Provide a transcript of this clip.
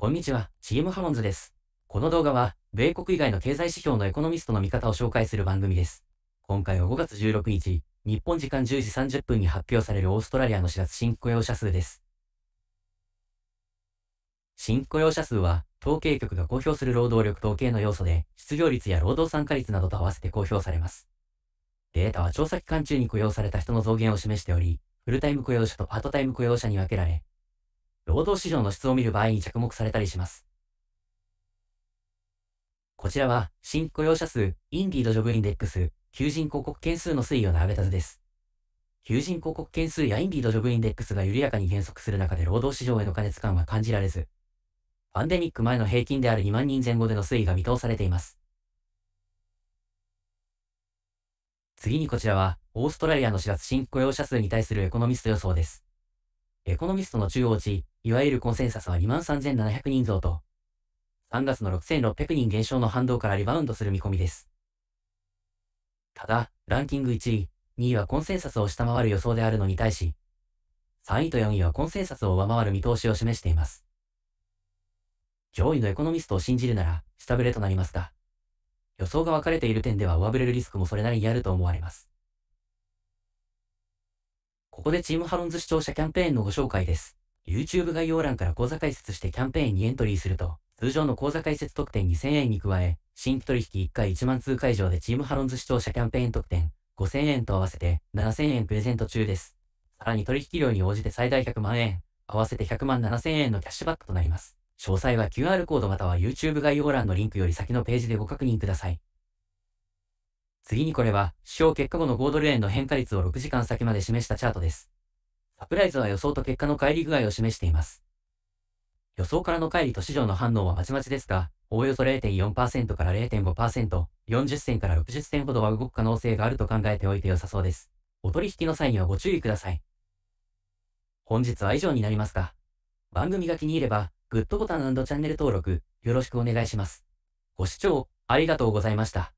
こんにちは、ームハモンズです。この動画は、米国以外の経済指標のエコノミストの見方を紹介する番組です。今回は5月16日、日本時間10時30分に発表されるオーストラリアの4月新雇用者数です。新雇用者数は、統計局が公表する労働力統計の要素で、失業率や労働参加率などと合わせて公表されます。データは調査期間中に雇用された人の増減を示しており、フルタイム雇用者とパートタイム雇用者に分けられ、労働市場の質を見る場合に着目されたりします。こちらは、新雇用者数、インディードジョブインデックス、求人広告件数の推移を並べた図です。求人広告件数やインディードジョブインデックスが緩やかに減速する中で労働市場への過熱感は感じられず、パンデミック前の平均である2万人前後での推移が見通されています。次にこちらは、オーストラリアの4月新雇用者数に対するエコノミスト予想です。エコノミストの中央値、いわゆるコンセンサスは23,700人増と、3月の6,600人減少の反動からリバウンドする見込みです。ただ、ランキング1位、2位はコンセンサスを下回る予想であるのに対し、3位と4位はコンセンサスを上回る見通しを示しています。上位のエコノミストを信じるなら、下振れとなりますが、予想が分かれている点では上振れるリスクもそれなりにあると思われます。こでチームハロンズ視聴者キャンペーンのご紹介です。YouTube 概要欄から講座解説してキャンペーンにエントリーすると、通常の講座解説特典2000円に加え、新規取引1回1万通会場でチームハロンズ視聴者キャンペーン特典5000円と合わせて7000円プレゼント中です。さらに取引量に応じて最大100万円、合わせて100万7000円のキャッシュバックとなります。詳細は QR コードまたは YouTube 概要欄のリンクより先のページでご確認ください。次にこれは、主要結果後のゴードル円の変化率を6時間先まで示したチャートです。サプライズは予想と結果の乖離具合を示しています。予想からの乖離と市場の反応はまちまちですが、おおよそ0.4%から0.5%、40銭から60銭ほどは動く可能性があると考えておいて良さそうです。お取引の際にはご注意ください。本日は以上になりますが、番組が気に入れば、グッドボタンチャンネル登録、よろしくお願いします。ご視聴、ありがとうございました。